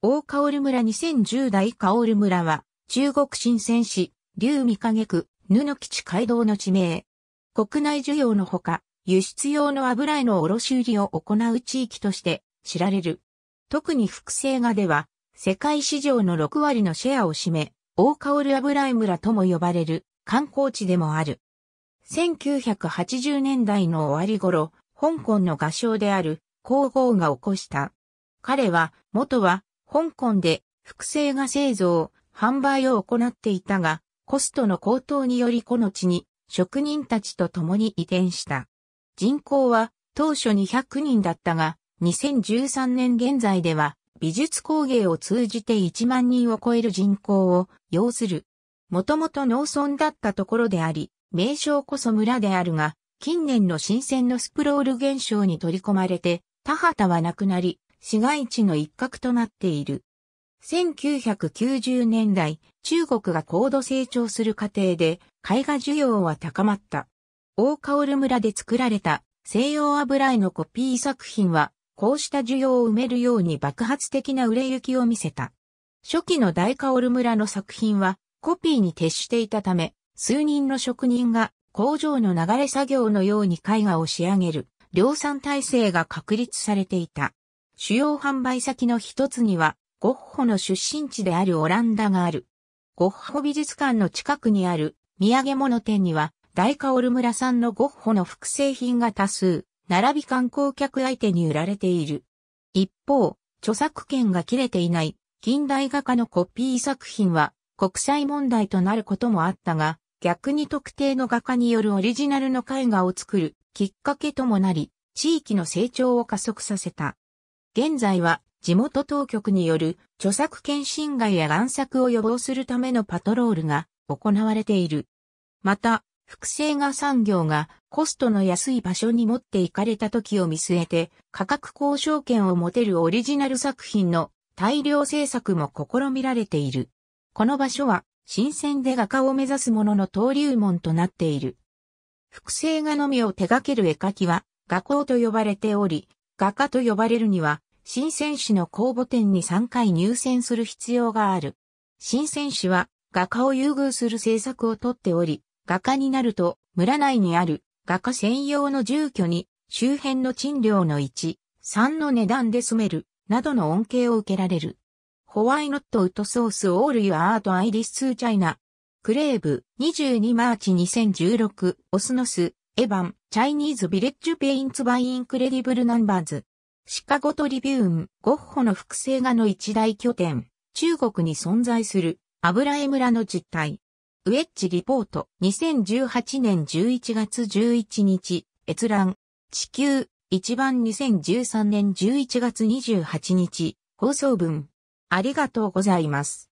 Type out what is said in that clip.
大薫村2010代薫村は、中国新鮮市、竜見影区、布吉街道の地名。国内需要のほか、輸出用の油絵の卸売を行う地域として知られる。特に複製画では、世界市場の6割のシェアを占め、大薫油絵村とも呼ばれる観光地でもある。1980年代の終わり頃、香港の画商である皇后が起こした。彼は、元は香港で複製が製造、販売を行っていたが、コストの高騰によりこの地に職人たちと共に移転した。人口は当初200人だったが、2013年現在では美術工芸を通じて1万人を超える人口を要する。もともと農村だったところであり、名称こそ村であるが、近年の新鮮のスプロール現象に取り込まれて、田畑はなくなり、市街地の一角となっている。1990年代、中国が高度成長する過程で、絵画需要は高まった。大ル村で作られた西洋油絵のコピー作品は、こうした需要を埋めるように爆発的な売れ行きを見せた。初期の大ル村の作品は、コピーに徹していたため、数人の職人が工場の流れ作業のように絵画を仕上げる量産体制が確立されていた。主要販売先の一つには、ゴッホの出身地であるオランダがある。ゴッホ美術館の近くにある土産物店には、大カオル村産のゴッホの複製品が多数、並び観光客相手に売られている。一方、著作権が切れていない近代画家のコピー作品は国際問題となることもあったが、逆に特定の画家によるオリジナルの絵画を作るきっかけともなり、地域の成長を加速させた。現在は地元当局による著作権侵害や乱作を予防するためのパトロールが行われている。また、複製画産業がコストの安い場所に持っていかれた時を見据えて価格交渉権を持てるオリジナル作品の大量制作も試みられている。この場所は新鮮で画家を目指す者の登竜門となっている。複製画のみを手掛ける絵描きは画工と呼ばれており、画家と呼ばれるには新選手の公募展に3回入選する必要がある。新選手は画家を優遇する政策をとっており、画家になると村内にある画家専用の住居に周辺の賃料の1、3の値段で住める、などの恩恵を受けられる。ホワイノットウドソースオールユアートアイリスーチャイナ。クレーブ、22マーチ2016、オスノス、エヴァン、チャイニーズビレッジペインツバイインクレディブルナンバーズ。シカゴトリビューン、ゴッホの複製画の一大拠点、中国に存在する油絵村の実態。ウェッジリポート、2018年11月11日、閲覧、地球、一番2013年11月28日、放送分。ありがとうございます。